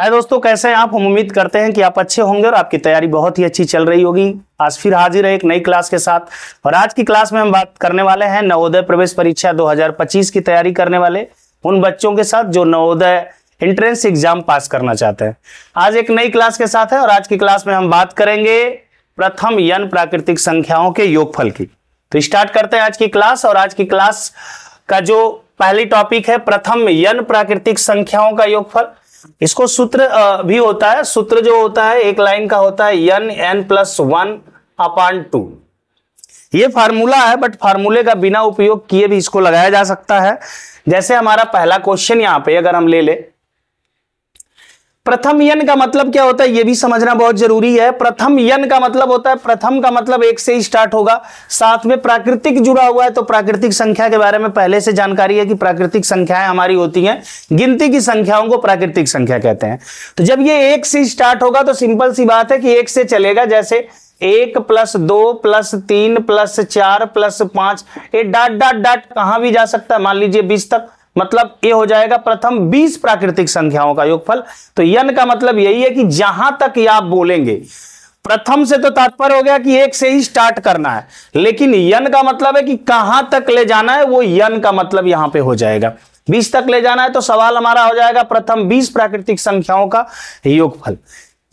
हाय दोस्तों कैसे हैं आप हम उम्मीद करते हैं कि आप अच्छे होंगे और आपकी तैयारी बहुत ही अच्छी चल रही होगी आज फिर हाजिर है एक नई क्लास के साथ और आज की क्लास में हम बात करने वाले हैं नवोदय प्रवेश परीक्षा 2025 की तैयारी करने वाले उन बच्चों के साथ जो नवोदय एंट्रेंस एग्जाम पास करना चाहते हैं आज एक नई क्लास के साथ है और आज की क्लास में हम बात करेंगे प्रथम यन प्राकृतिक संख्याओं के योगफल की तो स्टार्ट करते हैं आज की क्लास और आज की क्लास का जो पहली टॉपिक है प्रथम यन प्राकृतिक संख्याओं का योगफल इसको सूत्र भी होता है सूत्र जो होता है एक लाइन का होता है n n plus one upon two ये फार्मूला है बट फार्मूले का बिना उपयोग किए भी इसको लगाया जा सकता है जैसे हमारा पहला क्वेश्चन यहां पे अगर हम ले ले प्रथम यन का मतलब क्या होता है यह भी समझना बहुत जरूरी है प्रथम यन का मतलब होता है प्रथम का मतलब एक से ही स्टार्ट होगा साथ में प्राकृतिक जुड़ा हुआ है तो प्राकृतिक संख्या के बारे में पहले से जानकारी है कि प्राकृतिक संख्याएं हमारी होती हैं गिनती की संख्याओं को प्राकृतिक संख्या कहते हैं तो जब ये एक से स्टार्ट होगा तो सिंपल सी बात है कि एक से चलेगा जैसे एक प्लस दो प्लस तीन प्लस चार प्लस पांच ये डाट डाट डाट कहां भी जा सकता है मान लीजिए बीस तक मतलब ये हो जाएगा प्रथम 20 प्राकृतिक संख्याओं का योगफल तो यन का मतलब यही है कि जहां तक आप बोलेंगे प्रथम से तो तात्पर्य हो गया कि एक से ही स्टार्ट करना है लेकिन यन का मतलब है कि कहां तक ले जाना है वो यन का मतलब यहां पे हो जाएगा 20 तक ले जाना है तो सवाल हमारा हो जाएगा प्रथम 20 प्राकृतिक संख्याओं का योगफल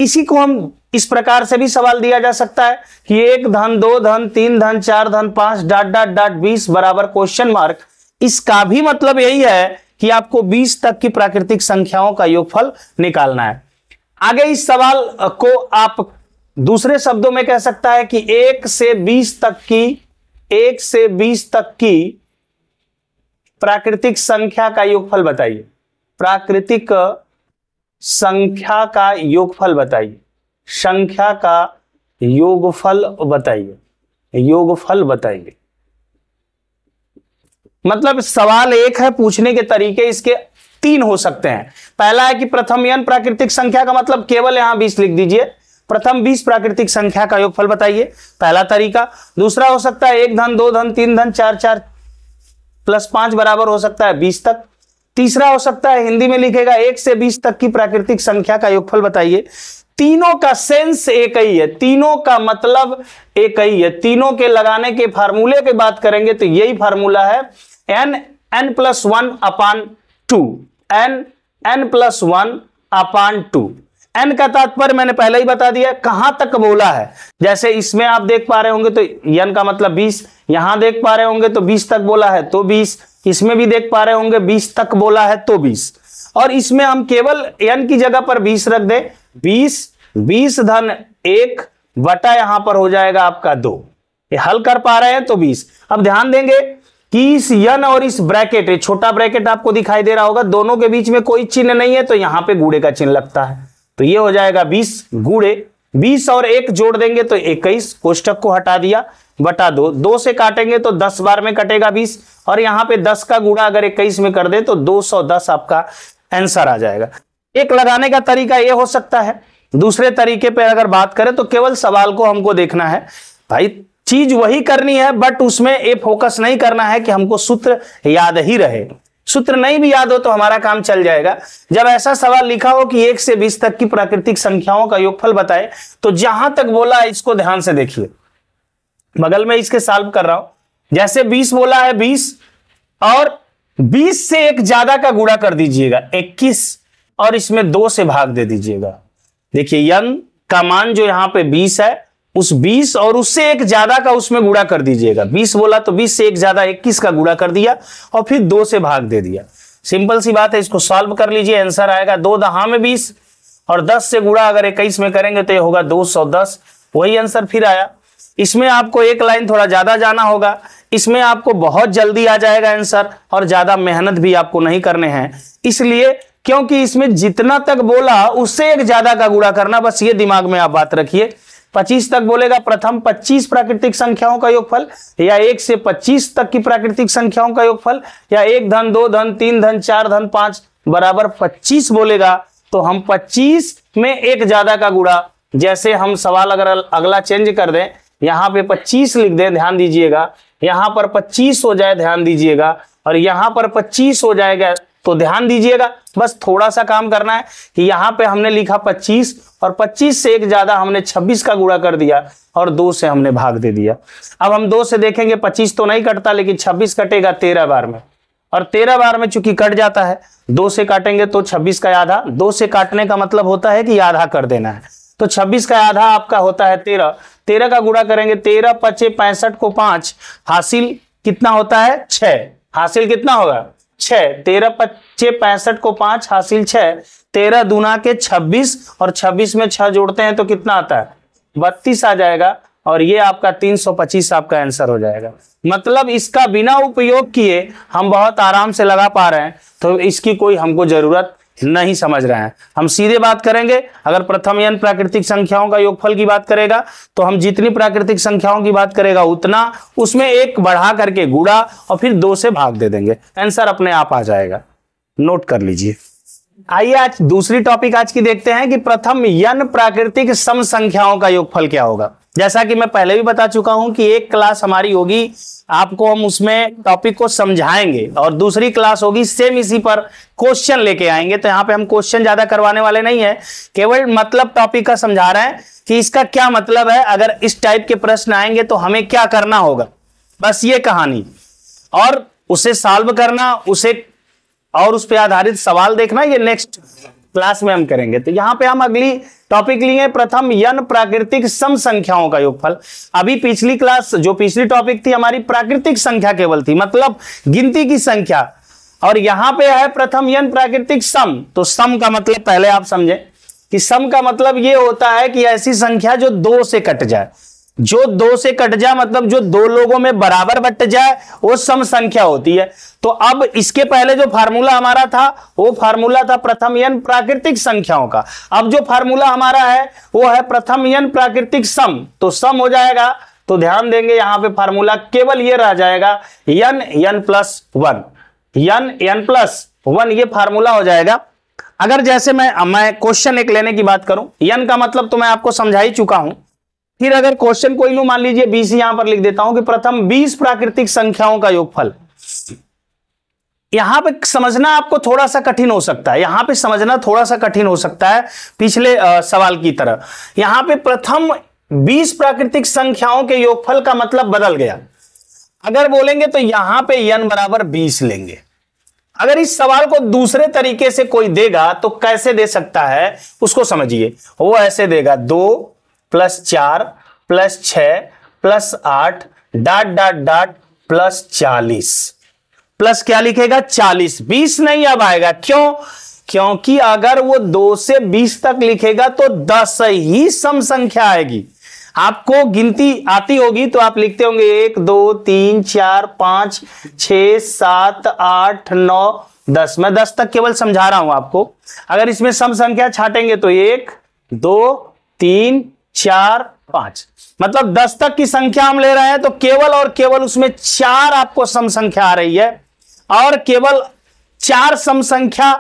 इसी को हम इस प्रकार से भी सवाल दिया जा सकता है कि एक धन दो धन तीन धन चार धन पांच डॉट डॉट डॉट बीस बराबर क्वेश्चन मार्क इसका भी मतलब यही है कि आपको 20 तक की प्राकृतिक संख्याओं का योगफल निकालना है आगे इस सवाल को आप दूसरे शब्दों में कह सकता है कि एक से बीस तक की एक से बीस तक की प्राकृतिक संख्या का योगफल बताइए प्राकृतिक संख्या का योगफल बताइए संख्या का योगफल बताइए योगफल बताइए मतलब सवाल एक है पूछने के तरीके इसके तीन हो सकते हैं पहला है कि प्रथम यन प्राकृतिक संख्या का मतलब केवल यहां बीस लिख दीजिए प्रथम बीस प्राकृतिक संख्या का योगफल बताइए पहला तरीका दूसरा हो सकता है एक धन दो धन तीन धन चार चार प्लस पांच बराबर हो सकता है बीस तक तीसरा हो सकता है हिंदी में लिखेगा एक से बीस तक की प्राकृतिक संख्या का योगफल बताइए तीनों का सेंस एक ही है तीनों का मतलब एक ही है तीनों के लगाने के फार्मूले की बात करेंगे तो यही फार्मूला है n n plus one upon two n n plus one upon two n का तात्पर्य मैंने पहले ही बता दिया कहां तक बोला है जैसे इसमें आप देख पा रहे होंगे तो एन का मतलब बीस यहां देख पा रहे होंगे तो बीस तक बोला है तो बीस इसमें भी देख पा रहे होंगे बीस तक बोला है तो बीस और इसमें हम केवल एन की जगह पर बीस रख दे बीस बीस धन एक बटा यहां पर हो जाएगा आपका दो हल कर पा रहे हैं तो बीस अब ध्यान देंगे कि इस यन और इस ब्रैकेट छोटा ब्रैकेट आपको दिखाई दे रहा होगा दोनों के बीच में कोई चिन्ह नहीं है तो यहां पे गुड़े का चिन्ह लगता है तो ये हो जाएगा बीस गुड़े बीस और एक जोड़ देंगे तो इक्कीस कोष्टक को हटा दिया बटा दो दो से काटेंगे तो दस बार में कटेगा बीस और यहाँ पे दस का गुड़ा अगर इक्कीस में कर दे तो दो सौ दस आपका आंसर आ जाएगा एक लगाने का तरीका ये हो सकता है दूसरे तरीके पे अगर बात करें तो केवल सवाल को हमको देखना है भाई चीज वही करनी है बट उसमें ये फोकस नहीं करना है कि हमको सूत्र याद ही रहे सूत्र नहीं भी याद हो तो हमारा काम चल जाएगा जब ऐसा सवाल लिखा हो कि एक से बीस तक की प्राकृतिक संख्याओं का योगफल बताए तो जहां तक बोला है इसको ध्यान से देखिए बगल में इसके सॉल्व कर रहा हूं जैसे बीस बोला है बीस और बीस से एक ज्यादा का गुड़ा कर दीजिएगा इक्कीस और इसमें दो से भाग दे दीजिएगा देखिए यंग का मान जो यहां पे बीस है उस 20 और उससे एक ज्यादा का उसमें गुड़ा कर दीजिएगा 20 बोला तो 20 से एक ज्यादा 21 का गुड़ा कर दिया और फिर दो से भाग दे दिया सिंपल सी बात है इसको सॉल्व कर लीजिए आंसर आएगा दो दहा में बीस और दस से गुड़ा अगर इक्कीस में करेंगे तो ये होगा दो सौ दस वही आंसर फिर आया इसमें आपको एक लाइन थोड़ा ज्यादा जाना होगा इसमें आपको बहुत जल्दी आ जाएगा आंसर और ज्यादा मेहनत भी आपको नहीं करने हैं इसलिए क्योंकि इसमें जितना तक बोला उससे एक ज्यादा का गुड़ा करना बस ये दिमाग में आप बात रखिए पच्चीस तक बोलेगा प्रथम पच्चीस प्राकृतिक संख्याओं का योगफल या एक से पच्चीस तक की प्राकृतिक संख्याओं का योगफल या एक धन दो धन तीन धन चार धन पांच बराबर पच्चीस बोलेगा तो हम पच्चीस में एक ज्यादा का गुड़ा जैसे हम सवाल अगर अगला चेंज कर दें यहां पे 25 लिख दें ध्यान दीजिएगा यहां पर 25 हो जाए ध्यान दीजिएगा और यहां पर 25 हो जाएगा तो ध्यान दीजिएगा बस थोड़ा सा काम करना है कि यहाँ पे हमने लिखा 25 और 25 से एक ज्यादा हमने 26 का गुड़ा कर दिया और दो से हमने भाग दे दिया अब हम दो से देखेंगे 25 तो नहीं कटता लेकिन 26 कटेगा तेरह बार में और तेरह बार में चूंकि कट जाता है दो से काटेंगे तो छब्बीस का आधा दो से काटने का मतलब होता है कि आधा कर देना है तो छब्बीस का आधा आपका होता है तेरह तेरह का गुड़ा करेंगे तेरह पचे पैंसठ को पांच हासिल कितना होता है छह हासिल कितना होगा छह तेरह पच्चे पैंसठ को पांच हासिल छह तेरह दुना के छब्बीस और छब्बीस में छह जोड़ते हैं तो कितना आता है बत्तीस आ जाएगा और ये आपका तीन सौ पच्चीस आपका आंसर हो जाएगा मतलब इसका बिना उपयोग किए हम बहुत आराम से लगा पा रहे हैं तो इसकी कोई हमको जरूरत नहीं समझ रहे हैं हम सीधे बात करेंगे अगर प्रथम यन प्राकृतिक संख्याओं का योगफल की बात करेगा तो हम जितनी प्राकृतिक संख्याओं की बात करेगा उतना उसमें एक बढ़ा करके गुड़ा और फिर दो से भाग दे देंगे आंसर अपने आप आ जाएगा नोट कर लीजिए आइए आज दूसरी टॉपिक आज की देखते हैं कि प्रथम यन प्राकृतिक सम संख्याओं का योगफल क्या होगा जैसा कि मैं पहले भी बता चुका हूं कि एक क्लास हमारी होगी आपको हम उसमें टॉपिक को समझाएंगे और दूसरी क्लास होगी सेम इसी पर क्वेश्चन लेके आएंगे तो यहाँ पे हम क्वेश्चन ज्यादा करवाने वाले नहीं है केवल मतलब टॉपिक का समझा रहे हैं कि इसका क्या मतलब है अगर इस टाइप के प्रश्न आएंगे तो हमें क्या करना होगा बस ये कहानी और उसे सॉल्व करना उसे और उस पर आधारित सवाल देखना ये नेक्स्ट क्लास में हम करेंगे तो यहां पे हम अगली टॉपिक लिए प्रथम यन प्राकृतिक सम संख्याओं का योगफल अभी पिछली क्लास जो पिछली टॉपिक थी हमारी प्राकृतिक संख्या केवल थी मतलब गिनती की संख्या और यहां पे है प्रथम यन प्राकृतिक सम तो सम का मतलब पहले आप समझे कि सम का मतलब ये होता है कि ऐसी संख्या जो दो से कट जाए जो दो से कट जाए मतलब जो दो लोगों में बराबर बट जाए वो सम संख्या होती है तो अब इसके पहले जो फार्मूला हमारा था वो फार्मूला था प्रथम यन प्राकृतिक संख्याओं का अब जो फार्मूला हमारा है वो है प्रथम यन प्राकृतिक सम तो सम हो जाएगा तो ध्यान देंगे यहां पे फार्मूला केवल ये रह जाएगा n n plus one n n plus one ये फार्मूला हो जाएगा अगर जैसे मैं मैं क्वेश्चन एक लेने की बात करूं यन का मतलब तो मैं आपको समझा ही चुका हूं फिर अगर क्वेश्चन कोई लू मान लीजिए बीस यहां पर लिख देता हूं कि प्रथम बीस प्राकृतिक संख्याओं का योगफल यहां पे समझना आपको थोड़ा सा कठिन हो सकता है यहां पे समझना थोड़ा सा कठिन हो सकता है पिछले आ, सवाल की तरह यहां पे प्रथम 20 प्राकृतिक संख्याओं के योगफल का मतलब बदल गया अगर बोलेंगे तो यहां पे यन बराबर 20 लेंगे अगर इस सवाल को दूसरे तरीके से कोई देगा तो कैसे दे सकता है उसको समझिए वो ऐसे देगा दो प्लस चार प्लस छ प्लस आठ डॉट डॉट डॉट प्लस चालीस प्लस क्या लिखेगा चालीस बीस नहीं अब आएगा क्यों क्योंकि अगर वो दो से बीस तक लिखेगा तो दस ही सम संख्या आएगी आपको गिनती आती होगी तो आप लिखते होंगे एक दो तीन चार पांच छ सात आठ नौ दस मैं दस तक केवल समझा रहा हूं आपको अगर इसमें सम संख्या छाटेंगे तो एक दो तीन चार पांच मतलब दस तक की संख्या हम ले रहे हैं तो केवल और केवल उसमें चार आपको सम संख्या आ रही है और केवल चार सम संख्या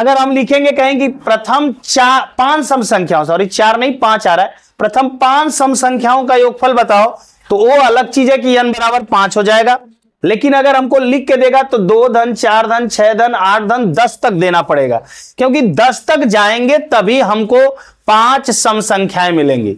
अगर हम लिखेंगे कहेंगे प्रथम चार पांच सम संख्याओं सॉरी चार नहीं पांच आ रहा है प्रथम पांच सम संख्याओं का योगफल बताओ तो वो अलग चीज है कि एन बराबर पांच हो जाएगा लेकिन अगर हमको लिख के देगा तो दो धन चार धन छह धन आठ धन दस तक देना पड़ेगा क्योंकि दस तक जाएंगे तभी हमको पांच सम संख्याएं मिलेंगी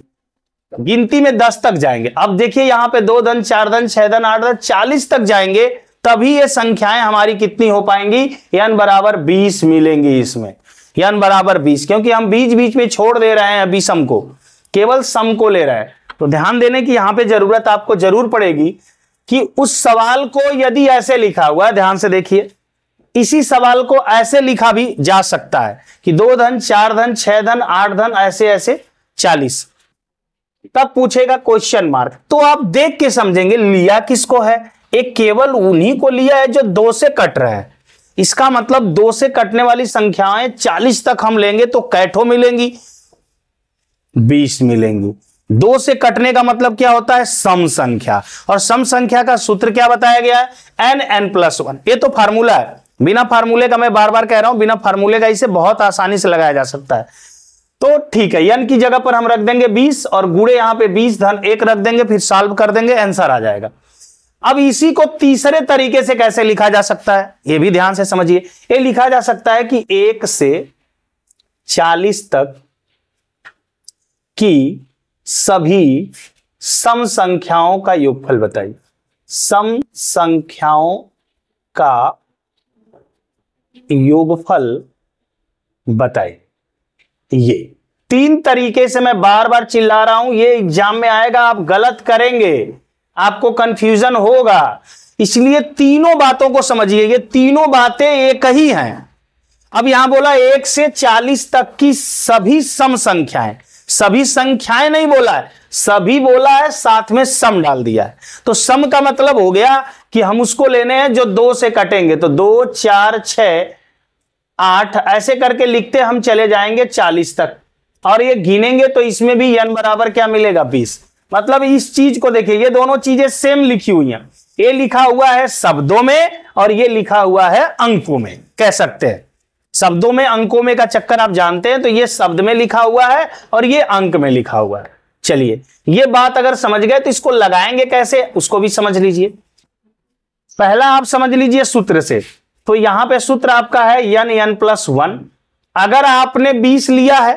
गिनती में दस तक जाएंगे अब देखिए यहां पे दो धन चार धन छह धन आठ धन चालीस तक जाएंगे तभी ये संख्याएं हमारी कितनी हो पाएंगी यान बराबर बीस मिलेंगी इसमें यन बराबर बीस क्योंकि हम बीच बीच में छोड़ दे रहे हैं अभी सम को केवल सम को ले रहे हैं तो ध्यान देने की यहां पे जरूरत आपको जरूर पड़ेगी कि उस सवाल को यदि ऐसे लिखा हुआ है ध्यान से देखिए इसी सवाल को ऐसे लिखा भी जा सकता है कि दो धन चार धन छह धन आठ धन ऐसे ऐसे चालीस तब पूछेगा क्वेश्चन मार्क तो आप देख के समझेंगे लिया किसको है एक केवल उन्हीं को लिया है जो दो से कट रहा है इसका मतलब दो से कटने वाली संख्याएं चालीस तक हम लेंगे तो कैठो मिलेंगी बीस मिलेंगी दो से कटने का मतलब क्या होता है सम संख्या और सम संख्या का सूत्र क्या बताया गया है एन एन प्लस वन ये तो फार्मूला है बिना फार्मूले का मैं बार बार कह रहा हूं बिना फार्मूले का इसे बहुत आसानी से लगाया जा सकता है तो ठीक है यन की जगह पर हम रख देंगे बीस और गुड़े यहां पे बीस धन एक रख देंगे फिर सॉल्व कर देंगे आंसर आ जाएगा अब इसी को तीसरे तरीके से कैसे लिखा जा सकता है यह भी ध्यान से समझिए ये लिखा जा सकता है कि एक से चालीस तक की सभी सम संख्याओं का योगफल बताइए सम संख्याओं का योगफल बताइए ये तीन तरीके से मैं बार बार चिल्ला रहा हूं ये एग्जाम में आएगा आप गलत करेंगे आपको कंफ्यूजन होगा इसलिए तीनों बातों को समझिए ये तीनों बातें एक ही हैं अब यहां बोला एक से चालीस तक की सभी सम संख्याएं सभी संख्याएं नहीं बोला है सभी बोला है साथ में सम डाल दिया है तो सम का मतलब हो गया कि हम उसको लेने हैं जो दो से कटेंगे तो दो चार छ आठ ऐसे करके लिखते हम चले जाएंगे चालीस तक और ये गिनेंगे तो इसमें भी यन बराबर क्या मिलेगा बीस मतलब इस चीज को देखिए ये दोनों चीजें सेम लिखी हुई हैं ये लिखा हुआ है शब्दों में और ये लिखा हुआ है अंकों में कह सकते हैं शब्दों में अंकों में का चक्कर आप जानते हैं तो ये शब्द में लिखा हुआ है और ये अंक में लिखा हुआ है चलिए ये बात अगर समझ गए तो इसको लगाएंगे कैसे उसको भी समझ लीजिए पहला आप समझ लीजिए सूत्र से तो यहां पे सूत्र आपका है यन यन प्लस वन अगर आपने बीस लिया है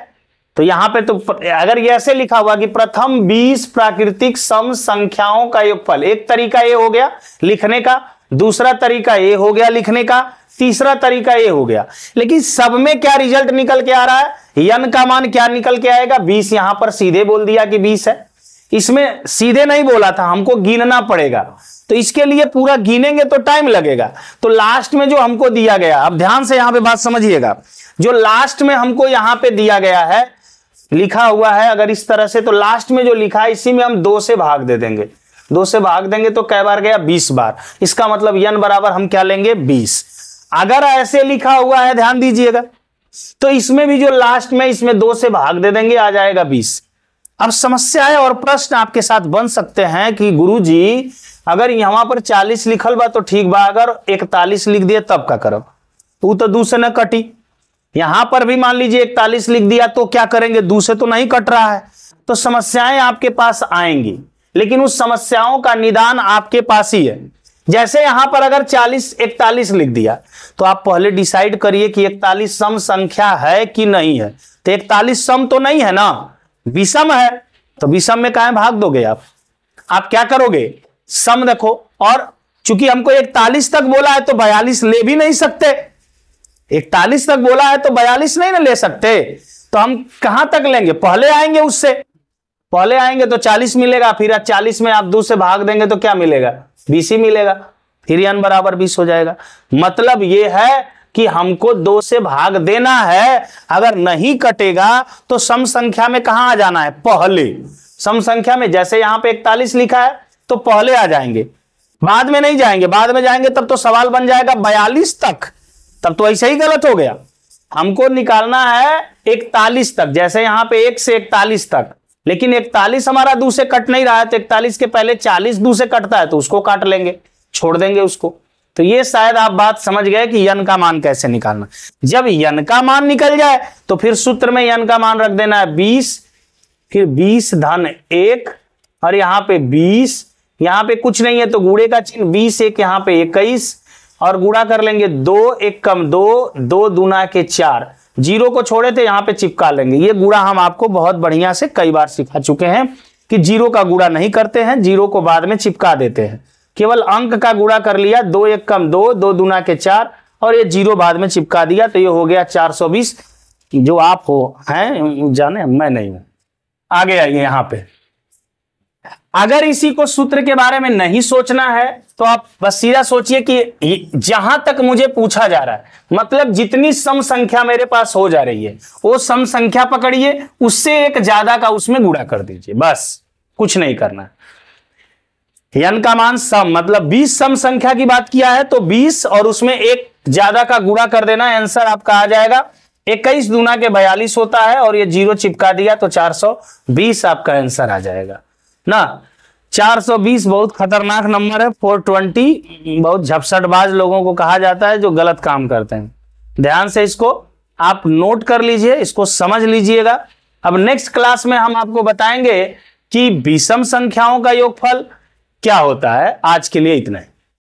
तो यहां पे तो अगर ये ऐसे लिखा हुआ कि प्रथम बीस प्राकृतिक सम संख्याओं का योगफल एक तरीका ये हो गया लिखने का दूसरा तरीका ये हो गया लिखने का तीसरा तरीका ये हो गया लेकिन सब में क्या रिजल्ट निकल के आ रहा है यन का मान क्या निकल के आएगा बीस यहां पर सीधे बोल दिया कि बीस है इसमें सीधे नहीं बोला था हमको गिनना पड़ेगा तो इसके लिए पूरा गिनेंगे तो टाइम लगेगा तो लास्ट में जो हमको दिया गया अब ध्यान से यहां पे बात समझिएगा जो लास्ट में हमको यहां पे दिया गया है लिखा हुआ है अगर इस तरह से तो लास्ट में जो लिखा है इसी में हम दो से भाग दे देंगे दो से भाग देंगे तो कई बार गया बीस बार इसका मतलब यन बराबर हम क्या लेंगे बीस अगर ऐसे लिखा हुआ है ध्यान दीजिएगा तो इसमें भी जो लास्ट में इसमें दो से भाग दे देंगे आ जाएगा बीस अब समस्याएं और प्रश्न आपके साथ बन सकते हैं कि जी अगर यहां पर चालीस लिखल बा तो ठीक बा अगर इकतालीस लिख दिए तब का करब तो तो दू से न कटी यहां पर भी मान लीजिए इकतालीस लिख दिया तो क्या करेंगे दू से तो नहीं कट रहा है तो समस्याएं आपके पास आएंगी लेकिन उस समस्याओं का निदान आपके पास ही है जैसे यहां पर अगर 40 41 लिख दिया तो आप पहले डिसाइड करिए कि 41 सम संख्या है कि नहीं है तो 41 सम तो नहीं है ना विषम है तो विषम में कहा भाग दोगे आप आप क्या करोगे सम देखो और चूंकि हमको 41 तक बोला है तो 42 ले भी नहीं सकते 41 तक बोला है तो 42 नहीं ना ले सकते तो हम कहां तक लेंगे पहले आएंगे उससे पहले आएंगे तो 40 मिलेगा फिर 40 में आप दो से भाग देंगे तो क्या मिलेगा बीस ही मिलेगा फिर एन बराबर बीस हो जाएगा मतलब ये है कि हमको दो से भाग देना है अगर नहीं कटेगा तो सम संख्या में कहा आ जाना है पहले सम संख्या में जैसे यहां पे इकतालीस लिखा है तो पहले आ जाएंगे बाद में नहीं जाएंगे बाद में जाएंगे तब तो सवाल बन जाएगा बयालीस तक तब तो ऐसे ही गलत हो गया हमको निकालना है इकतालीस तक जैसे यहां पे एक से इकतालीस तक लेकिन इकतालीस हमारा दू से कट नहीं रहा है तो इकतालीस के पहले चालीस दू से कटता है तो उसको काट लेंगे छोड़ देंगे उसको तो ये शायद आप बात समझ गए कि यन का मान कैसे निकालना जब यन का मान निकल जाए तो फिर सूत्र में यन का मान रख देना है बीस फिर बीस धन एक और यहां पे बीस यहां पे कुछ नहीं है तो गुड़े का चिन्ह बीस एक यहां पे इक्कीस और गुड़ा कर लेंगे दो एक कम दो दो दुना के चार जीरो को छोड़े थे यहाँ पे चिपका लेंगे ये गुड़ा हम आपको बहुत बढ़िया से कई बार सिखा चुके हैं कि जीरो का गुड़ा नहीं करते हैं जीरो को बाद में चिपका देते हैं केवल अंक का गुड़ा कर लिया दो एक कम दो दो दुना के चार और ये जीरो बाद में चिपका दिया तो ये हो गया चार सौ बीस जो आप हो हैं जाने मैं नहीं हूं आगे आइए यहाँ पे अगर इसी को सूत्र के बारे में नहीं सोचना है तो आप बस सीधा सोचिए कि जहां तक मुझे पूछा जा रहा है मतलब जितनी सम संख्या मेरे पास हो जा रही है वो सम संख्या पकड़िए उससे एक ज्यादा का उसमें गुड़ा कर दीजिए बस कुछ नहीं करना यन का मान सम मतलब 20 सम संख्या की बात किया है तो 20 और उसमें एक ज्यादा का गुड़ा कर देना आंसर आपका आ जाएगा इक्कीस दुना के बयालीस होता है और ये जीरो चिपका दिया तो चार आपका आंसर आ जाएगा ना 420 बहुत खतरनाक नंबर है 420 बहुत झपसटबाज लोगों को कहा जाता है जो गलत काम करते हैं ध्यान से इसको आप नोट कर लीजिए इसको समझ लीजिएगा अब नेक्स्ट क्लास में हम आपको बताएंगे कि विषम संख्याओं का योगफल क्या होता है आज के लिए इतना है